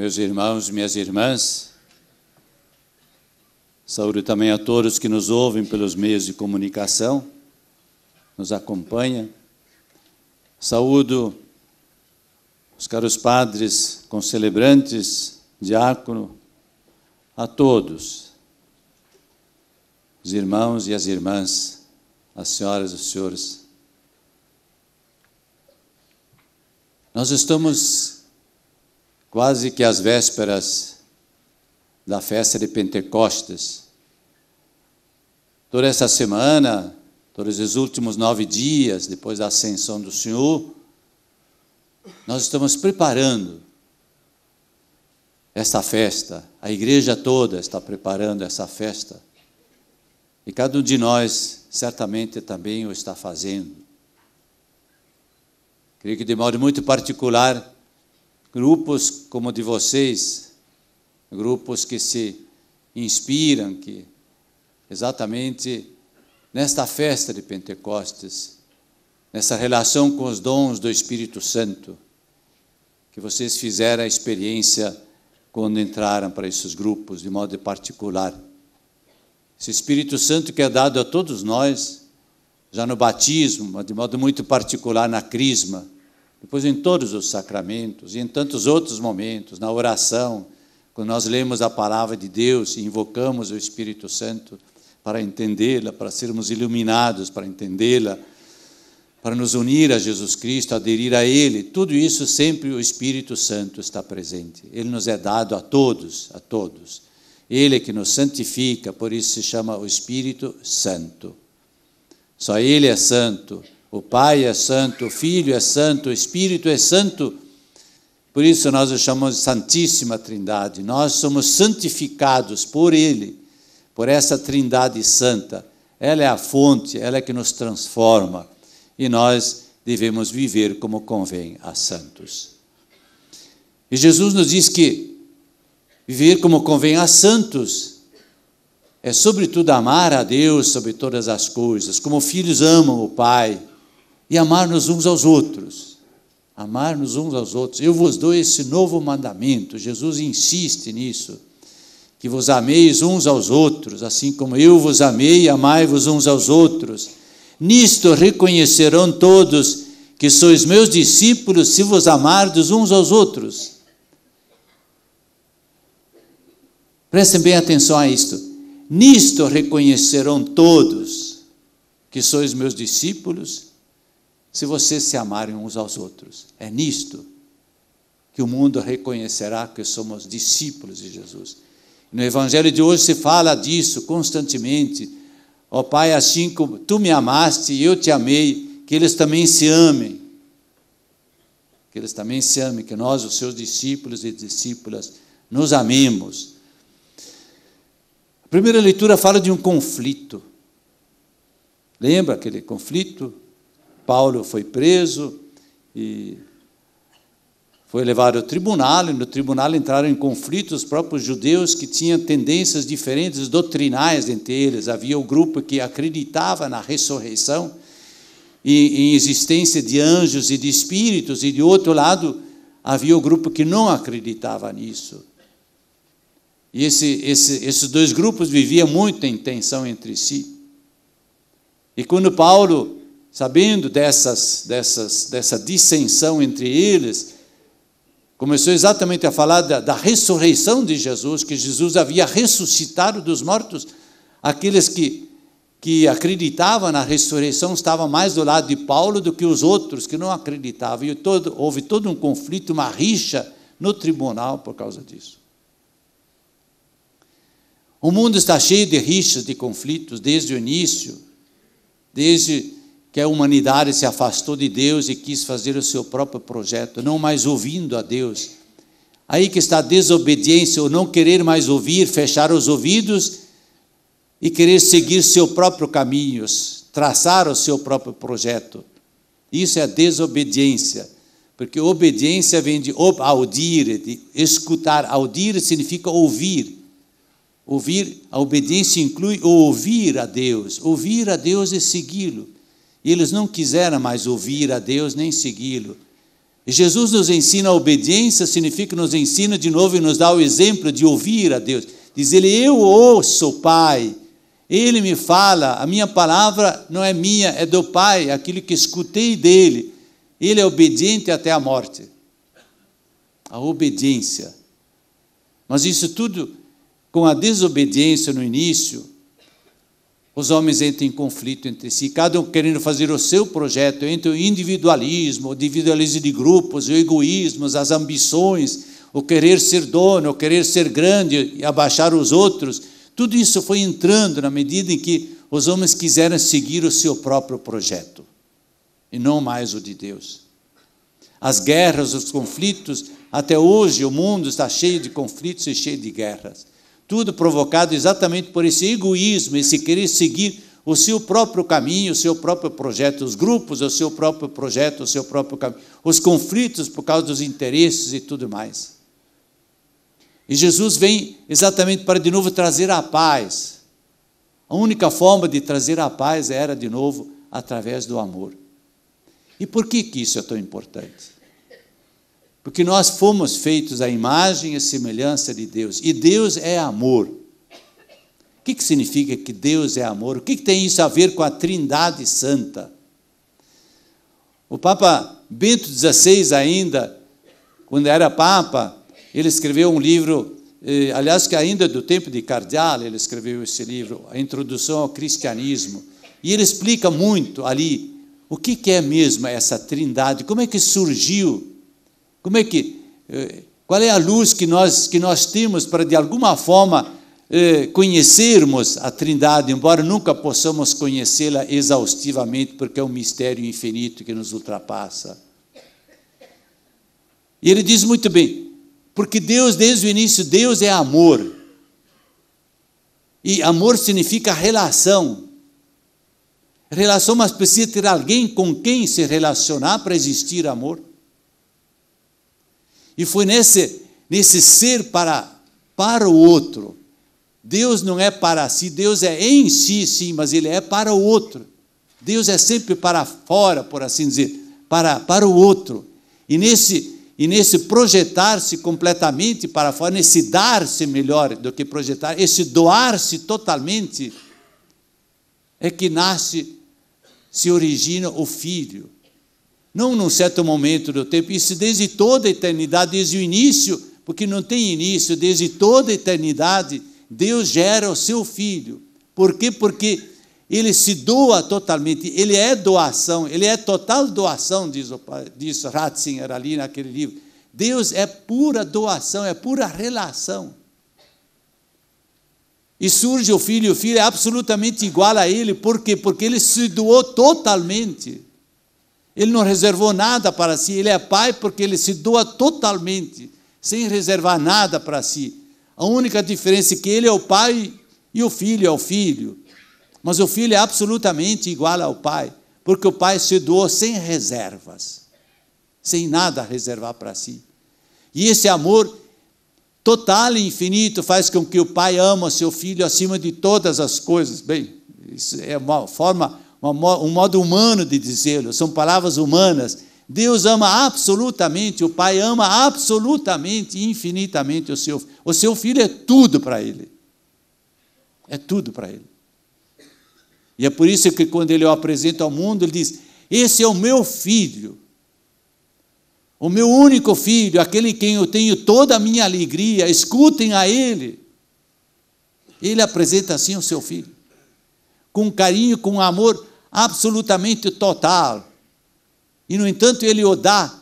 meus irmãos, minhas irmãs. Saúdo também a todos que nos ouvem pelos meios de comunicação, nos acompanham. Saúdo os caros padres, celebrantes, diácono, a todos, os irmãos e as irmãs, as senhoras e os senhores. Nós estamos quase que às vésperas da festa de Pentecostes. Toda essa semana, todos os últimos nove dias, depois da ascensão do Senhor, nós estamos preparando essa festa, a igreja toda está preparando essa festa. E cada um de nós certamente também o está fazendo. Creio que de modo muito particular, Grupos como o de vocês, grupos que se inspiram, que exatamente nesta festa de Pentecostes, nessa relação com os dons do Espírito Santo, que vocês fizeram a experiência quando entraram para esses grupos, de modo particular. Esse Espírito Santo que é dado a todos nós, já no batismo, mas de modo muito particular na crisma, depois em todos os sacramentos e em tantos outros momentos, na oração, quando nós lemos a palavra de Deus e invocamos o Espírito Santo para entendê-la, para sermos iluminados para entendê-la, para nos unir a Jesus Cristo, aderir a Ele, tudo isso sempre o Espírito Santo está presente. Ele nos é dado a todos, a todos. Ele é que nos santifica, por isso se chama o Espírito Santo. Só Ele é santo. O Pai é santo, o Filho é santo, o Espírito é santo. Por isso nós o chamamos de Santíssima Trindade. Nós somos santificados por Ele, por essa Trindade Santa. Ela é a fonte, ela é que nos transforma. E nós devemos viver como convém a santos. E Jesus nos diz que viver como convém a santos é, sobretudo, amar a Deus sobre todas as coisas, como filhos amam o Pai e amar-nos uns aos outros. Amar-nos uns aos outros. Eu vos dou esse novo mandamento. Jesus insiste nisso. Que vos ameis uns aos outros, assim como eu vos amei, amai-vos uns aos outros. Nisto reconhecerão todos que sois meus discípulos, se vos amardes uns aos outros. Prestem bem atenção a isto. Nisto reconhecerão todos que sois meus discípulos, se vocês se amarem uns aos outros. É nisto que o mundo reconhecerá que somos discípulos de Jesus. No Evangelho de hoje se fala disso constantemente. Ó oh, Pai, assim como tu me amaste e eu te amei, que eles também se amem. Que eles também se amem, que nós, os seus discípulos e discípulas, nos amemos. A primeira leitura fala de um conflito. Lembra aquele conflito Paulo foi preso e foi levado ao tribunal, e no tribunal entraram em conflito os próprios judeus que tinham tendências diferentes doutrinais entre eles. Havia o grupo que acreditava na ressurreição e em existência de anjos e de espíritos, e de outro lado havia o grupo que não acreditava nisso. E esse, esse, esses dois grupos viviam muito em tensão entre si. E quando Paulo sabendo dessas, dessas, dessa dissensão entre eles, começou exatamente a falar da, da ressurreição de Jesus, que Jesus havia ressuscitado dos mortos. Aqueles que, que acreditavam na ressurreição estavam mais do lado de Paulo do que os outros que não acreditavam. E todo, houve todo um conflito, uma rixa no tribunal por causa disso. O mundo está cheio de rixas, de conflitos, desde o início, desde que a humanidade se afastou de Deus e quis fazer o seu próprio projeto, não mais ouvindo a Deus. Aí que está a desobediência, ou não querer mais ouvir, fechar os ouvidos e querer seguir seu próprio caminho, traçar o seu próprio projeto. Isso é a desobediência, porque obediência vem de audire, de escutar. Audire significa ouvir. Ouvir, a obediência inclui ouvir a Deus, ouvir a Deus e segui-lo. E eles não quiseram mais ouvir a Deus nem segui-lo. E Jesus nos ensina a obediência, significa nos ensina de novo e nos dá o exemplo de ouvir a Deus. Diz ele: Eu ouço o Pai, ele me fala, a minha palavra não é minha, é do Pai, é aquilo que escutei dele. Ele é obediente até a morte. A obediência. Mas isso tudo, com a desobediência no início, os homens entram em conflito entre si, cada um querendo fazer o seu projeto, entre o individualismo, o individualismo de grupos, o egoísmo, as ambições, o querer ser dono, o querer ser grande e abaixar os outros. Tudo isso foi entrando na medida em que os homens quiseram seguir o seu próprio projeto e não mais o de Deus. As guerras, os conflitos, até hoje o mundo está cheio de conflitos e cheio de guerras tudo provocado exatamente por esse egoísmo, esse querer seguir o seu próprio caminho, o seu próprio projeto, os grupos, o seu próprio projeto, o seu próprio caminho, os conflitos por causa dos interesses e tudo mais. E Jesus vem exatamente para de novo trazer a paz. A única forma de trazer a paz era de novo através do amor. E por que, que isso é tão importante? Porque nós fomos feitos à imagem e semelhança de Deus. E Deus é amor. O que, que significa que Deus é amor? O que, que tem isso a ver com a Trindade Santa? O Papa Bento XVI, ainda, quando era Papa, ele escreveu um livro, eh, aliás, que ainda é do tempo de Cardial, ele escreveu esse livro, A Introdução ao Cristianismo. E ele explica muito ali o que, que é mesmo essa Trindade, como é que surgiu como é que eh, qual é a luz que nós que nós temos para de alguma forma eh, conhecermos a Trindade, embora nunca possamos conhecê-la exaustivamente, porque é um mistério infinito que nos ultrapassa. E ele diz muito bem, porque Deus desde o início Deus é amor. E amor significa relação. Relação, mas precisa ter alguém com quem se relacionar para existir amor. E foi nesse, nesse ser para, para o outro. Deus não é para si, Deus é em si, sim, mas Ele é para o outro. Deus é sempre para fora, por assim dizer, para, para o outro. E nesse, e nesse projetar-se completamente para fora, nesse dar-se melhor do que projetar, esse doar-se totalmente, é que nasce, se origina o filho não num certo momento do tempo, isso desde toda a eternidade, desde o início, porque não tem início, desde toda a eternidade, Deus gera o seu filho. Por quê? Porque ele se doa totalmente, ele é doação, ele é total doação, diz, o, diz Ratzinger ali naquele livro. Deus é pura doação, é pura relação. E surge o filho, o filho é absolutamente igual a ele, por quê? Porque ele se doou totalmente. Ele não reservou nada para si, ele é pai porque ele se doa totalmente, sem reservar nada para si. A única diferença é que ele é o pai e o filho é o filho. Mas o filho é absolutamente igual ao pai, porque o pai se doou sem reservas, sem nada reservar para si. E esse amor total e infinito faz com que o pai ama seu filho acima de todas as coisas. Bem, isso é uma forma um modo humano de dizê-lo, são palavras humanas. Deus ama absolutamente, o Pai ama absolutamente, infinitamente o seu filho. O seu filho é tudo para ele. É tudo para ele. E é por isso que quando ele o apresenta ao mundo, ele diz: Esse é o meu filho, o meu único filho, aquele em quem eu tenho toda a minha alegria, escutem a ele. Ele apresenta assim o seu filho, com carinho, com amor absolutamente total. E, no entanto, ele o dá.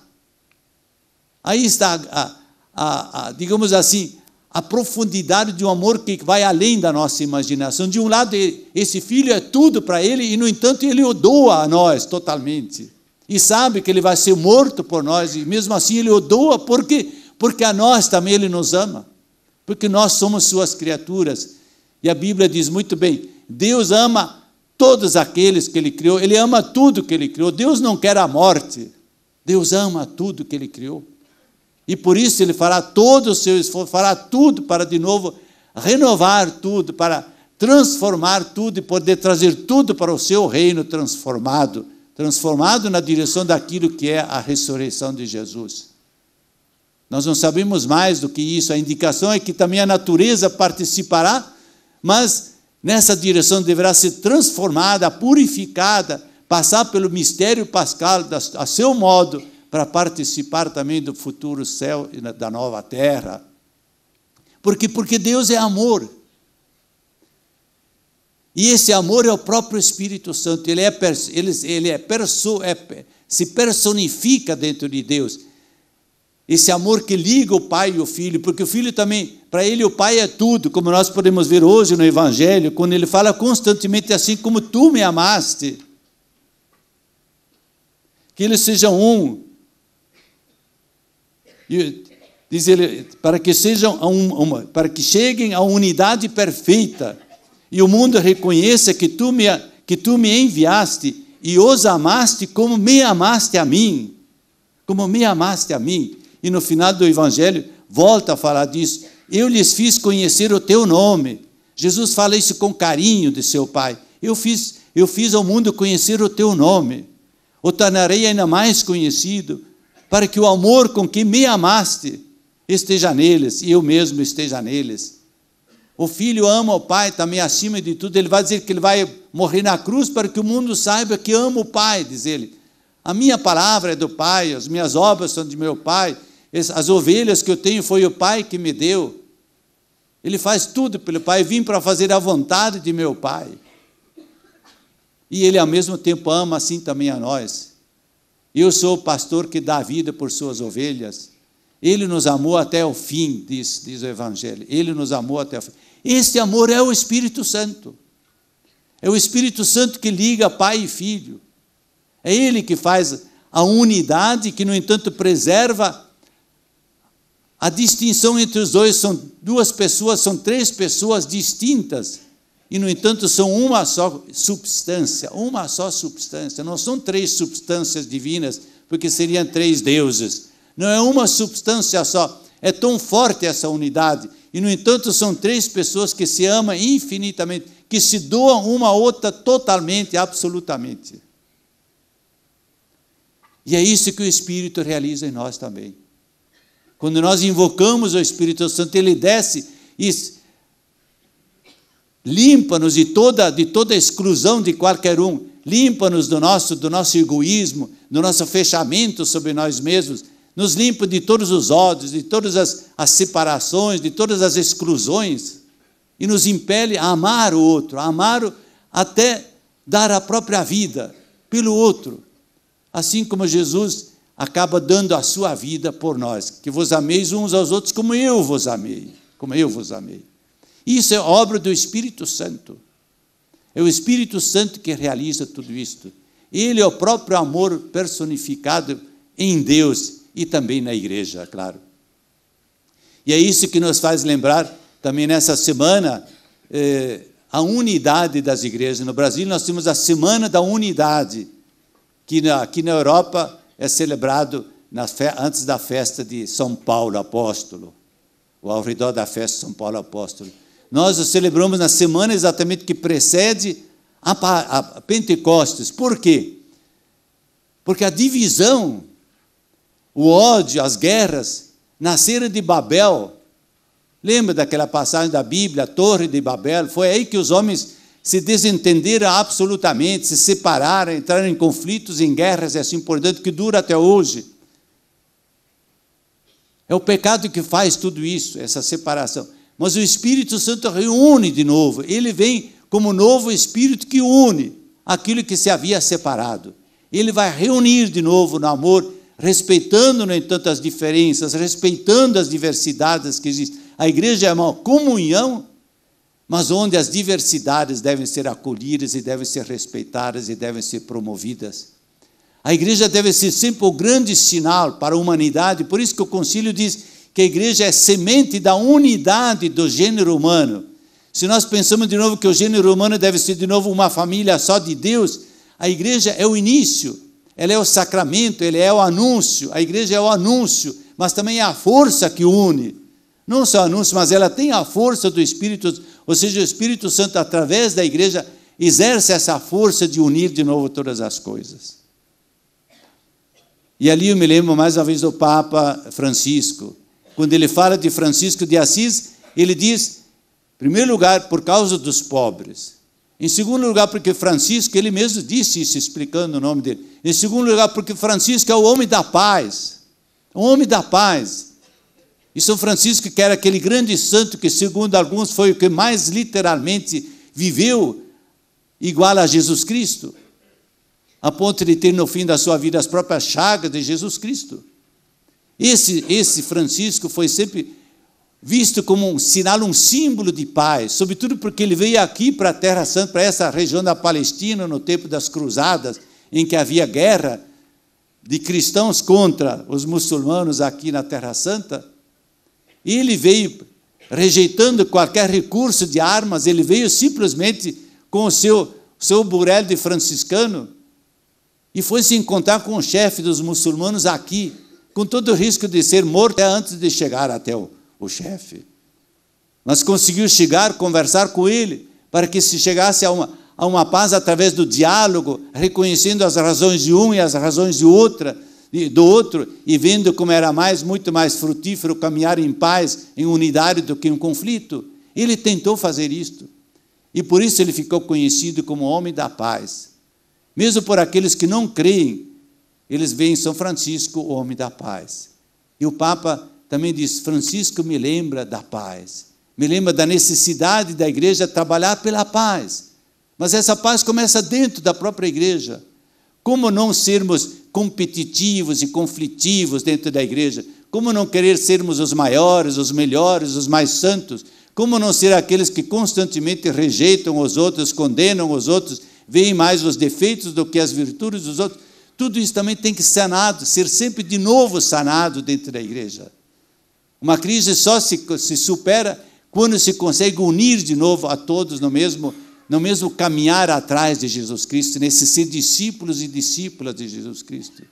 Aí está, a, a, a, digamos assim, a profundidade de um amor que vai além da nossa imaginação. De um lado, esse filho é tudo para ele, e, no entanto, ele o doa a nós totalmente. E sabe que ele vai ser morto por nós, e mesmo assim ele o doa, por quê? Porque a nós também ele nos ama. Porque nós somos suas criaturas. E a Bíblia diz muito bem: Deus ama todos aqueles que ele criou, ele ama tudo que ele criou. Deus não quer a morte, Deus ama tudo que ele criou. E por isso ele fará todo o seu esforço, fará tudo para de novo renovar tudo, para transformar tudo e poder trazer tudo para o seu reino transformado transformado na direção daquilo que é a ressurreição de Jesus. Nós não sabemos mais do que isso, a indicação é que também a natureza participará, mas nessa direção deverá ser transformada, purificada, passar pelo mistério pascal a seu modo, para participar também do futuro céu e da nova terra. Porque, porque Deus é amor. E esse amor é o próprio Espírito Santo, ele, é, ele, ele é, perso, é, se personifica dentro de Deus. Esse amor que liga o pai e o filho, porque o filho também, para ele o pai é tudo, como nós podemos ver hoje no Evangelho, quando ele fala constantemente assim como tu me amaste. Que eles sejam um. E diz ele, para que sejam um, uma, para que cheguem à unidade perfeita e o mundo reconheça que tu me que tu me enviaste e os amaste como me amaste a mim, como me amaste a mim e no final do Evangelho volta a falar disso. Eu lhes fiz conhecer o teu nome. Jesus fala isso com carinho de seu Pai. Eu fiz, eu fiz ao mundo conhecer o teu nome. O tornarei ainda mais conhecido, para que o amor com que me amaste esteja neles e eu mesmo esteja neles. O filho ama o pai também acima de tudo. Ele vai dizer que ele vai morrer na cruz para que o mundo saiba que ama o pai, diz ele. A minha palavra é do pai, as minhas obras são de meu pai as ovelhas que eu tenho foi o Pai que me deu. Ele faz tudo pelo Pai. Vim para fazer a vontade de meu Pai. E Ele, ao mesmo tempo, ama assim também a nós. Eu sou o pastor que dá vida por suas ovelhas. Ele nos amou até o fim, diz, diz o Evangelho. Ele nos amou até o fim. Este amor é o Espírito Santo. É o Espírito Santo que liga pai e filho. É ele que faz a unidade que, no entanto, preserva a distinção entre os dois são duas pessoas, são três pessoas distintas. E, no entanto, são uma só substância, uma só substância. Não são três substâncias divinas, porque seriam três deuses. Não é uma substância só. É tão forte essa unidade. E, no entanto, são três pessoas que se amam infinitamente, que se doam uma a outra totalmente, absolutamente. E é isso que o Espírito realiza em nós também. Quando nós invocamos o Espírito Santo, ele desce e limpa-nos de toda, de toda exclusão de qualquer um, limpa-nos do nosso, do nosso egoísmo, do nosso fechamento sobre nós mesmos, nos limpa de todos os ódios, de todas as, as separações, de todas as exclusões, e nos impele a amar o outro, a amar o, até dar a própria vida pelo outro. Assim como Jesus acaba dando a sua vida por nós, que vos ameis uns aos outros como eu vos amei, como eu vos amei. Isso é obra do Espírito Santo. É o Espírito Santo que realiza tudo isto. Ele é o próprio amor personificado em Deus e também na igreja, claro. E é isso que nos faz lembrar também nessa semana eh, a unidade das igrejas. No Brasil, nós temos a Semana da Unidade, que na, aqui na Europa é celebrado antes da festa de São Paulo Apóstolo, ou ao redor da festa de São Paulo Apóstolo. Nós o celebramos na semana exatamente que precede a, Pentecostes. Por quê? Porque a divisão, o ódio, as guerras, nasceram de Babel. Lembra daquela passagem da Bíblia, a Torre de Babel? Foi aí que os homens se desentenderam absolutamente, se separaram, entraram em conflitos, em guerras e assim por diante, que dura até hoje. É o pecado que faz tudo isso, essa separação. Mas o Espírito Santo reúne de novo, ele vem como novo Espírito que une aquilo que se havia separado. Ele vai reunir de novo no amor, respeitando, no entanto, as diferenças, respeitando as diversidades que existem. A igreja é uma comunhão mas onde as diversidades devem ser acolhidas e devem ser respeitadas e devem ser promovidas. A igreja deve ser sempre o grande sinal para a humanidade, por isso que o concílio diz que a igreja é semente da unidade do gênero humano. Se nós pensamos de novo que o gênero humano deve ser de novo uma família só de Deus, a igreja é o início, ela é o sacramento, ela é o anúncio, a igreja é o anúncio, mas também é a força que une. Não só anúncio, mas ela tem a força do Espírito ou seja, o Espírito Santo, através da igreja, exerce essa força de unir de novo todas as coisas. E ali eu me lembro mais uma vez do Papa Francisco. Quando ele fala de Francisco de Assis, ele diz, em primeiro lugar, por causa dos pobres. Em segundo lugar, porque Francisco, ele mesmo disse isso, explicando o nome dele. Em segundo lugar, porque Francisco é o homem da paz. O é homem da paz. E São Francisco, que era aquele grande santo que, segundo alguns, foi o que mais literalmente viveu igual a Jesus Cristo, a ponto de ter no fim da sua vida as próprias chagas de Jesus Cristo. Esse, esse Francisco foi sempre visto como um sinal, um símbolo de paz, sobretudo porque ele veio aqui para a Terra Santa, para essa região da Palestina, no tempo das cruzadas, em que havia guerra de cristãos contra os muçulmanos aqui na Terra Santa. Ele veio rejeitando qualquer recurso de armas, ele veio simplesmente com o seu, seu burel de franciscano e foi se encontrar com o chefe dos muçulmanos aqui, com todo o risco de ser morto antes de chegar até o, o chefe. Mas conseguiu chegar, conversar com ele, para que se chegasse a uma, a uma paz através do diálogo, reconhecendo as razões de um e as razões de outra, do outro e vendo como era mais muito mais frutífero caminhar em paz, em unidade do que em conflito. Ele tentou fazer isto. E por isso ele ficou conhecido como homem da paz. Mesmo por aqueles que não creem, eles veem São Francisco o homem da paz. E o Papa também diz: Francisco me lembra da paz. Me lembra da necessidade da igreja trabalhar pela paz. Mas essa paz começa dentro da própria igreja. Como não sermos competitivos e conflitivos dentro da igreja? Como não querer sermos os maiores, os melhores, os mais santos? Como não ser aqueles que constantemente rejeitam os outros, condenam os outros, veem mais os defeitos do que as virtudes dos outros? Tudo isso também tem que ser sanado, ser sempre de novo sanado dentro da igreja. Uma crise só se, se supera quando se consegue unir de novo a todos no mesmo não mesmo caminhar atrás de Jesus Cristo, nesse ser discípulos e discípulas de Jesus Cristo.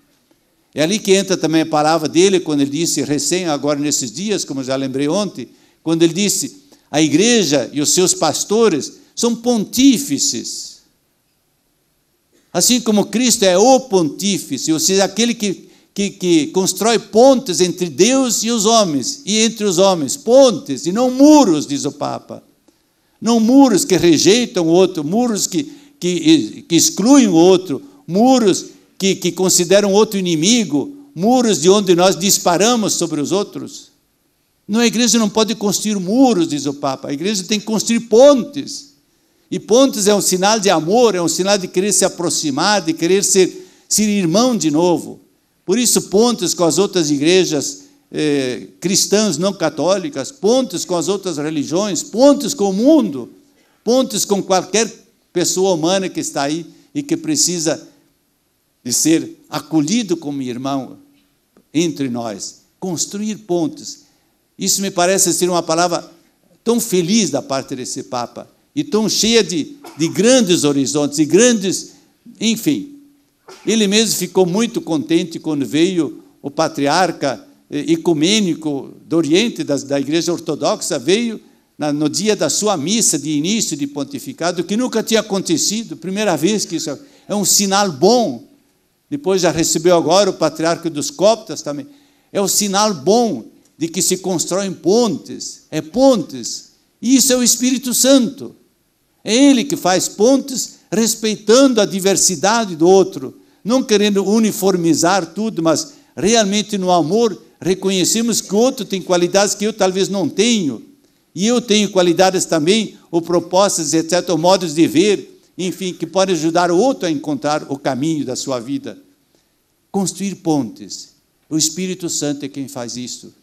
É ali que entra também a palavra dele, quando ele disse, recém, agora nesses dias, como já lembrei ontem, quando ele disse: a igreja e os seus pastores são pontífices. Assim como Cristo é o pontífice, ou seja, aquele que, que, que constrói pontes entre Deus e os homens, e entre os homens, pontes e não muros, diz o Papa. Não muros que rejeitam o outro, muros que, que, que excluem o outro, muros que, que consideram o outro inimigo, muros de onde nós disparamos sobre os outros. Não, a igreja não pode construir muros, diz o Papa. A igreja tem que construir pontes. E pontes é um sinal de amor, é um sinal de querer se aproximar, de querer ser, ser irmão de novo. Por isso, pontes com as outras igrejas eh, cristãs não católicas, pontes com as outras religiões, pontes com o mundo, pontes com qualquer pessoa humana que está aí e que precisa de ser acolhido como irmão entre nós. Construir pontes. Isso me parece ser uma palavra tão feliz da parte desse Papa e tão cheia de, de grandes horizontes e grandes. Enfim, ele mesmo ficou muito contente quando veio o patriarca ecumênico do Oriente, da, da Igreja Ortodoxa, veio na, no dia da sua missa de início de pontificado, que nunca tinha acontecido, primeira vez que isso é um sinal bom. Depois já recebeu agora o patriarca dos coptas também. É um sinal bom de que se constroem pontes, é pontes. Isso é o Espírito Santo. É ele que faz pontes, respeitando a diversidade do outro, não querendo uniformizar tudo, mas realmente no amor reconhecemos que o outro tem qualidades que eu talvez não tenho, e eu tenho qualidades também, ou propostas, etc., ou modos de ver, enfim, que podem ajudar o outro a encontrar o caminho da sua vida. Construir pontes. O Espírito Santo é quem faz isso.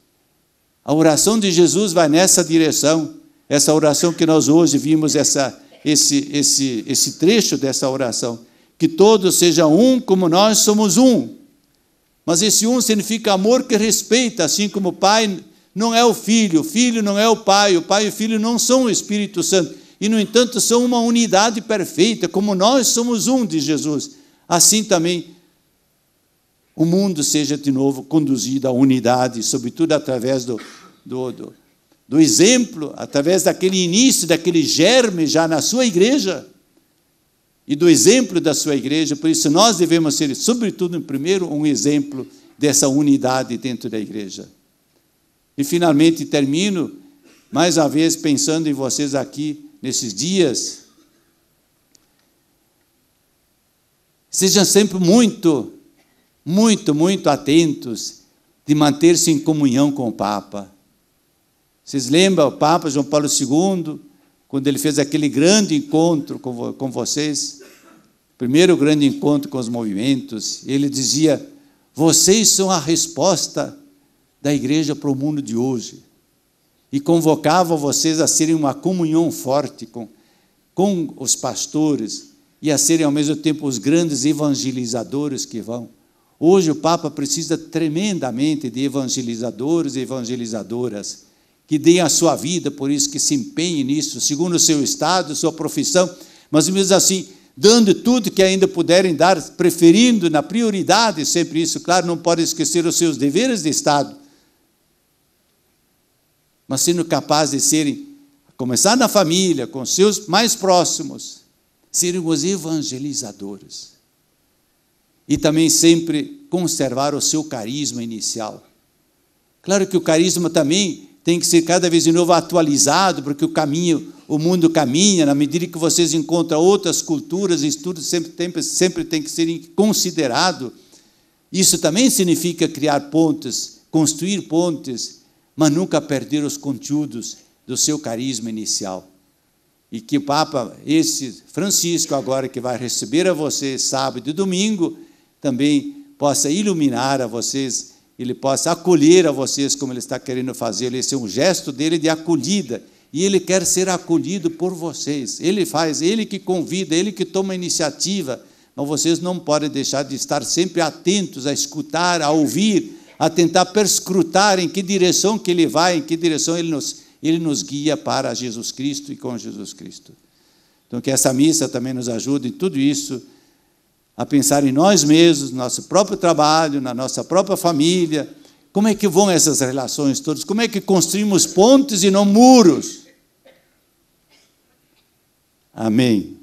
A oração de Jesus vai nessa direção. Essa oração que nós hoje vimos, essa, esse, esse, esse trecho dessa oração. Que todos sejam um como nós somos um mas esse um significa amor que respeita, assim como o pai não é o filho, o filho não é o pai, o pai e o filho não são o Espírito Santo. E, no entanto, são uma unidade perfeita, como nós somos um, de Jesus. Assim também o mundo seja de novo conduzido à unidade, sobretudo através do, do, do, do exemplo, através daquele início, daquele germe já na sua igreja e do exemplo da sua igreja, por isso nós devemos ser, sobretudo, primeiro, um exemplo dessa unidade dentro da igreja. E finalmente termino mais uma vez pensando em vocês aqui nesses dias. Sejam sempre muito, muito, muito atentos de manter-se em comunhão com o Papa. Vocês lembram o Papa João Paulo II? quando ele fez aquele grande encontro com, com vocês, primeiro grande encontro com os movimentos, ele dizia: Vocês são a resposta da igreja para o mundo de hoje. E convocava vocês a serem uma comunhão forte com, com os pastores e a serem ao mesmo tempo os grandes evangelizadores que vão. Hoje o Papa precisa tremendamente de evangelizadores e evangelizadoras que deem a sua vida por isso, que se empenhem nisso, segundo o seu estado, sua profissão, mas mesmo assim, dando tudo que ainda puderem dar, preferindo na prioridade sempre isso, claro, não pode esquecer os seus deveres de estado, mas sendo capaz de serem, começar na família, com seus mais próximos, serem os evangelizadores. E também sempre conservar o seu carisma inicial. Claro que o carisma também tem que ser cada vez de novo atualizado, porque o caminho, o mundo caminha, na medida que vocês encontram outras culturas, estudo sempre tem, sempre tem que ser considerado. Isso também significa criar pontes, construir pontes, mas nunca perder os conteúdos do seu carisma inicial. E que o Papa, esse Francisco, agora que vai receber a vocês sábado e domingo, também possa iluminar a vocês ele possa acolher a vocês como ele está querendo fazer. Esse é um gesto dele de acolhida. E ele quer ser acolhido por vocês. Ele faz, ele que convida, ele que toma a iniciativa. Mas vocês não podem deixar de estar sempre atentos a escutar, a ouvir, a tentar perscrutar em que direção que ele vai, em que direção ele nos, ele nos guia para Jesus Cristo e com Jesus Cristo. Então, que essa missa também nos ajude em tudo isso a pensar em nós mesmos, no nosso próprio trabalho, na nossa própria família. Como é que vão essas relações todas? Como é que construímos pontes e não muros? Amém.